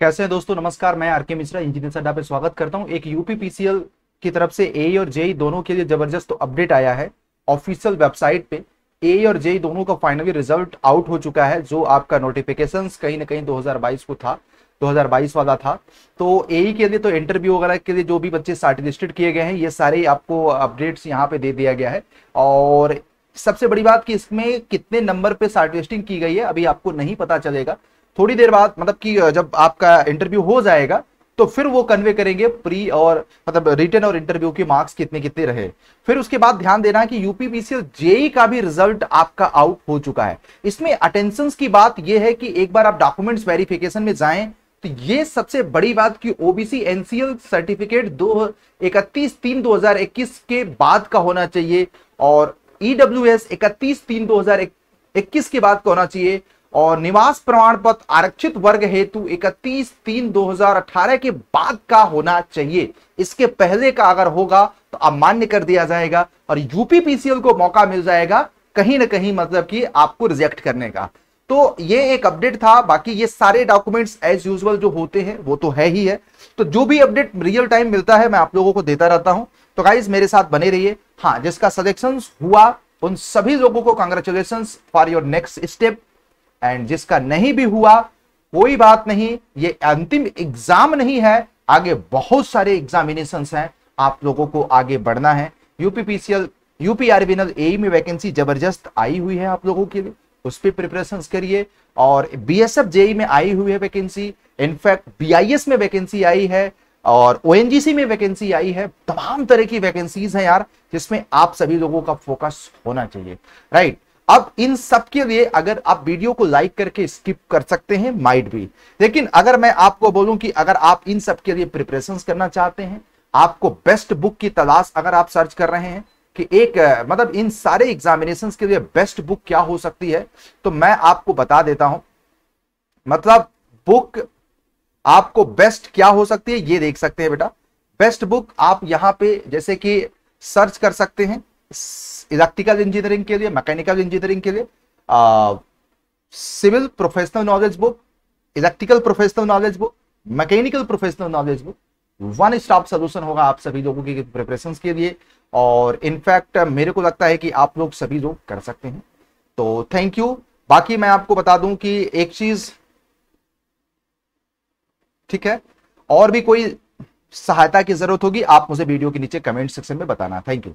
कैसे हैं दोस्तों नमस्कार मैं आरके मिश्रा इंजीनियर अड्डा पे स्वागत करता हूं एक यूपीपीसीएल की तरफ से ए और जेई दोनों के लिए जबरदस्त तो अपडेट आया है ऑफिशियल वेबसाइट पे ए और जेई दोनों का फाइनली रिजल्ट आउट हो चुका है जो आपका नोटिफिकेशन कहीं ना कहीं दो को था 2022 वाला था तो ए के लिए तो इंटरव्यू वगैरह के लिए जो भी बच्चे सर्टिफिस्टेड किए गए हैं ये सारे आपको अपडेट्स यहाँ पे दे दिया गया है और सबसे बड़ी बात कि इसमें कितने नंबर पे सर्टिफिस्टिंग की गई है अभी आपको नहीं पता चलेगा थोड़ी देर बाद मतलब कि जब आपका इंटरव्यू हो जाएगा तो फिर वो कन्वे करेंगे प्री और मतलब रिटर्न और इंटरव्यू के मार्क्स कितने कितने रहे फिर उसके बाद ध्यान देना कि यूपीपीसी जेई e e का भी रिजल्ट आपका आउट हो चुका है इसमें अटेंशन की बात यह है कि एक बार आप डॉक्यूमेंट्स वेरिफिकेशन में जाएं तो ये सबसे बड़ी बात कि ओबीसी एनसीएल सर्टिफिकेट दो इकतीस तीन दो हजार इक्कीस के बाद का होना चाहिए और ईडब्ल्यू e एस इकतीस तीन दो हजार इक्कीस के बाद का होना चाहिए और निवास प्रमाण पत्र आरक्षित वर्ग हेतु 31 तीन 2018 के बाद का होना चाहिए इसके पहले का अगर होगा तो अमान्य कर दिया जाएगा और पीसीएल को मौका मिल जाएगा कहीं ना कहीं मतलब कि आपको रिजेक्ट करने का तो ये एक अपडेट था बाकी ये सारे डॉक्यूमेंट्स एज यूजल जो होते हैं वो तो है ही है तो जो भी अपडेट रियल टाइम मिलता है मैं आप लोगों को देता रहता हूं तो गाइज मेरे साथ बने रहिए हाँ जिसका सलेक्शन हुआ उन सभी लोगों को congratulation for your next step and जिसका नहीं भी हुआ कोई बात नहीं ये अंतिम एग्जाम नहीं है आगे बहुत सारे एग्जामिनेशन हैं आप लोगों को आगे बढ़ना है यूपीपीसीएल यूपीआरबीनल ए में वैकेंसी जबरदस्त आई हुई है आप लोगों के लिए उस पर प्रिपरेशन करिए और बी एस एफ जेई में आई हुई है vacancy in fact B I S में वैकेंसी आई है और ओ एन जी सी में वैकेंसी आई है तमाम तरह की वैकेंसीज हैं यार जिसमें आप सभी लोगों का फोकस होना चाहिए राइट right? अब इन सब के लिए अगर आप वीडियो को लाइक करके स्किप कर सकते हैं माइट भी लेकिन अगर मैं आपको बोलूं कि अगर आप इन सब के लिए प्रिपरेशन करना चाहते हैं आपको बेस्ट बुक की तलाश अगर आप सर्च कर रहे हैं कि एक मतलब इन सारे एग्जामिनेशन के लिए बेस्ट बुक क्या हो सकती है तो मैं आपको बता देता हूं मतलब बुक आपको बेस्ट क्या हो सकती है ये देख सकते हैं बेटा बेस्ट बुक आप यहां पे जैसे कि सर्च कर सकते हैं इलेक्ट्रिकल इंजीनियरिंग के लिए मैकेनिकल इंजीनियरिंग के लिए civil professional knowledge book electrical professional knowledge book mechanical professional knowledge book one stop solution होगा आप सभी लोगों के प्रिपरेशन के लिए और इनफैक्ट मेरे को लगता है कि आप लोग सभी लोग कर सकते हैं तो थैंक यू बाकी मैं आपको बता दूं कि एक चीज ठीक है और भी कोई सहायता की जरूरत होगी आप मुझे वीडियो के नीचे कमेंट सेक्शन में बताना थैंक यू